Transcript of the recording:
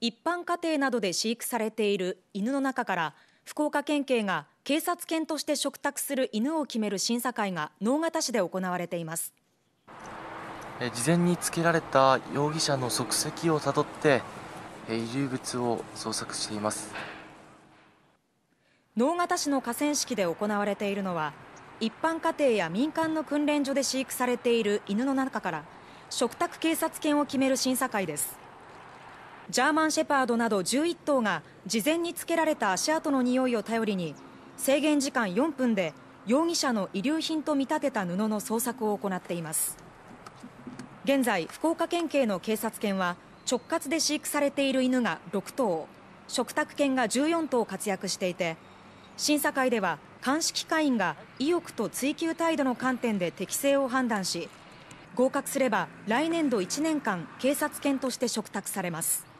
一般家庭などで飼育されている犬の中から福岡県警が警察犬として嘱託する犬を決める審査会が直方市で行われています事前につけられた容疑者の足跡をたどって遺留物を捜索しています直方市の河川敷で行われているのは一般家庭や民間の訓練所で飼育されている犬の中から嘱託警察犬を決める審査会ですジャーマンシェパードなど11頭が事前につけられた足跡の匂いを頼りに制限時間4分で容疑者の遺留品と見立てた布の捜索を行っています現在福岡県警の警察犬は直轄で飼育されている犬が6頭嘱託犬が14頭活躍していて審査会では鑑識会員が意欲と追求態度の観点で適性を判断し合格すれば来年度1年間警察犬として嘱託されます